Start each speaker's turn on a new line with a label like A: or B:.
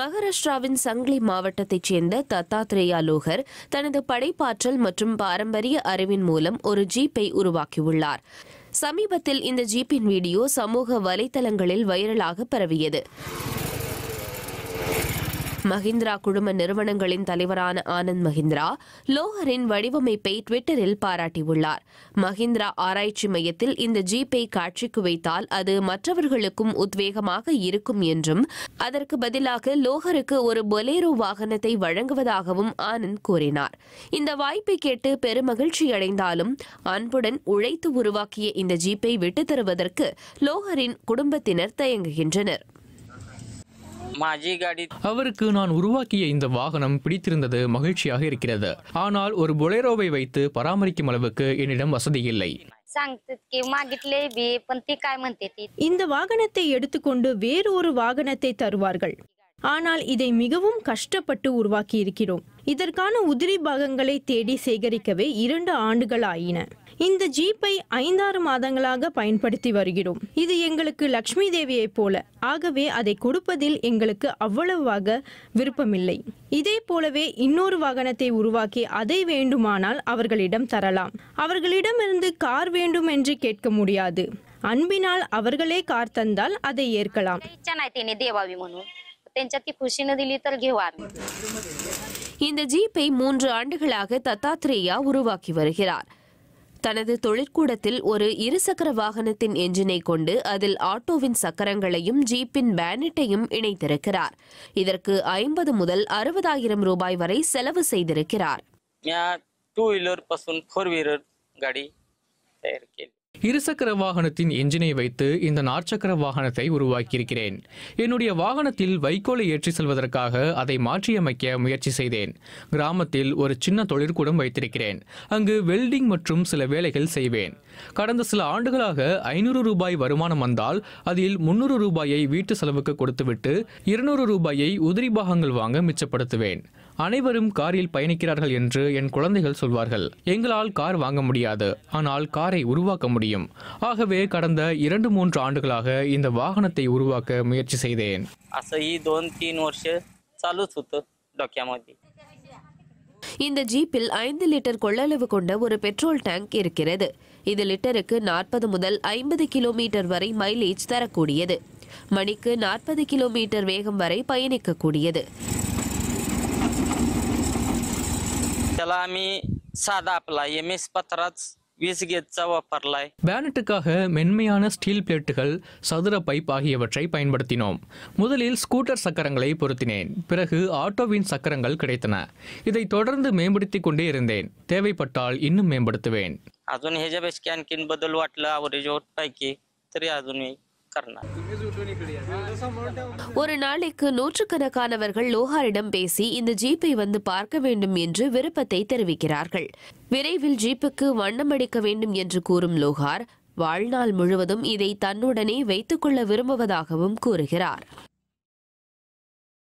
A: மகாராஷ்டிராவின் சங்லி மாவட்டத்தைச் சேர்ந்த தத்தாத்ரேயா லோகர் தனது படைப்பாற்றல் மற்றும் பாரம்பரிய அறிவின் மூலம் ஒரு ஜீப்பை உருவாக்கியுள்ளார் சமீபத்தில் இந்த ஜீப்பின் வீடியோ சமூக வலைதளங்களில் வைரலாக பரவியது மஹிந்திரா குழும நிறுவனங்களின் தலைவரான ஆனந்த் மஹிந்திரா லோஹரின் வடிவமைப்பை ட்விட்டரில் பாராட்டியுள்ளார் மஹிந்திரா ஆராய்ச்சி மையத்தில் இந்த ஜீப்பை காட்சிக்கு வைத்தால் அது மற்றவர்களுக்கும் உத்வேகமாக இருக்கும் என்றும் அதற்கு பதிலாக லோஹருக்கு ஒரு பொலேரோ வாகனத்தை வழங்குவதாகவும் ஆனந்த் கூறினார் இந்த வாய்ப்பை கேட்டு பெருமகிழ்ச்சி அடைந்தாலும் அன்புடன் உழைத்து உருவாக்கிய இந்த ஜீப்பை விட்டுத்தருவதற்கு லோஹரின் குடும்பத்தினர் தயங்குகின்றனர்
B: அவருக்கு நான் உருவாக்கிய இந்த வாகனம் பிடித்திருந்தது மகிழ்ச்சியாக இருக்கிறது ஆனால் ஒரு பொலேரோவை வைத்து பராமரிக்கும் அளவுக்கு என்னிடம் வசதி இல்லை
C: இந்த வாகனத்தை எடுத்துக்கொண்டு வேறு ஒரு வாகனத்தை தருவார்கள் ஆனால் இதை மிகவும் கஷ்டப்பட்டு உருவாக்கி இருக்கிறோம் இதற்கான உதிரி பாகங்களை தேடி சேகரிக்கவே இரண்டு ஆண்டுகள் ஆயின இந்த ஜீப்பை ஐந்தாறு மாதங்களாக பயன்படுத்தி வருகிறோம் இது எங்களுக்கு லக்ஷ்மி தேவியை போல ஆகவே அதை கொடுப்பதில் எங்களுக்கு அவ்வளவாக விருப்பமில்லை இதே போலவே இன்னொரு வாகனத்தை உருவாக்கி அதை வேண்டுமானால் அவர்களிடம் தரலாம் அவர்களிடமிருந்து கார் வேண்டும் என்று கேட்க முடியாது அன்பினால் அவர்களே கார் தந்தால் அதை ஏற்கலாம்
D: त्यांच्यात ती खुशीनं
C: இந்த ஜீப்பை
A: மூன்று ஆண்டுகளாக தத்தாத்ரேயா உருவாக்கி வருகிறார் தனது தொழிற்கூடத்தில் ஒரு இருசக்கர வாகனத்தின் எஞ்சினை கொண்டு அதில் ஆட்டோவின் சக்கரங்களையும் ஜீப்பின் பேனட்டையும் இணைத்திருக்கிறார் இதற்கு ஐம்பது முதல் அறுபதாயிரம் ரூபாய் வரை செலவு
D: செய்திருக்கிறார் டூ வீலர் பசுன் ஃபோர் வீலர் காடி
B: இருசக்கர வாகனத்தின் எஞ்சினை வைத்து இந்த நாற்சக்கர வாகனத்தை உருவாக்கியிருக்கிறேன் என்னுடைய வாகனத்தில் வைக்கோலை ஏற்றி செல்வதற்காக அதை மாற்றியமைக்க முயற்சி செய்தேன் கிராமத்தில் ஒரு சின்ன தொழிற்கூடம் வைத்திருக்கிறேன் அங்கு வெல்டிங் மற்றும் சில வேலைகள் செய்வேன் கடந்த சில ஆண்டுகளாக ஐநூறு ரூபாய் வருமானம் வந்தால் அதில் முன்னூறு ரூபாயை வீட்டு செலவுக்கு கொடுத்துவிட்டு இருநூறு ரூபாயை உதிரி பாகங்கள் வாங்க மிச்சப்படுத்துவேன் அனைவரும் காரில் பயணிக்கிறார்கள் என்று என் குழந்தைகள் சொல்வார்கள் எங்களால் கார் வாங்க முடியாது ஆனால் காரை உருவாக்க முடியும் ஆகவே கடந்த இரண்டு மூன்று ஆண்டுகளாக இந்த வாகனத்தை உருவாக்க முயற்சி செய்தேன்
A: இந்த ஜீப்பில் ஐந்து லிட்டர் கொள்ளளவு கொண்ட ஒரு பெட்ரோல் டேங்க் இருக்கிறது இது லிட்டருக்கு நாற்பது முதல் ஐம்பது கிலோமீட்டர் வரை மைலேஜ் தரக்கூடியது மணிக்கு நாற்பது கிலோமீட்டர் வேகம் வரை பயணிக்கக்கூடியது
D: त्याला आम्ही साधा आपला एम एस पत्राच वीस गेजचा वापरलाय
B: பேனட்டுக்காக மென்மையான ஸ்டீல் பிளேட்டுகள் சதுர பைப் ஆகியவற்றை பயன்படுத்தினோம் முதலில் ஸ்கூட்டர் சக்கரங்களை பொருத்தினேன் பிறகு ஆட்டோவின் சக்கரங்கள் கிடைத்தன இதை தொடர்ந்து மேம்படுத்தி கொண்டே இருந்தேன் தேவைப்பட்டால் இன்னும் மேம்படுத்துவேன்
D: अजून ह्याच्यापेक्षा आणखीन बदल वाटला आवरेज पैकी तरी अजूनही
A: ஒரு நாளைக்கு நூற்றுக்கணக்கானவர்கள் லோஹாரிடம் பேசி இந்த ஜீப்பை வந்து பார்க்க வேண்டும் என்று விருப்பத்தை தெரிவிக்கிறார்கள் விரைவில் ஜீப்புக்கு வண்ணம் அடிக்க வேண்டும் என்று கூறும் லோஹார் வாழ்நாள் முழுவதும் இதை தன்னுடனே வைத்துக்கொள்ள விரும்புவதாகவும் கூறுகிறார்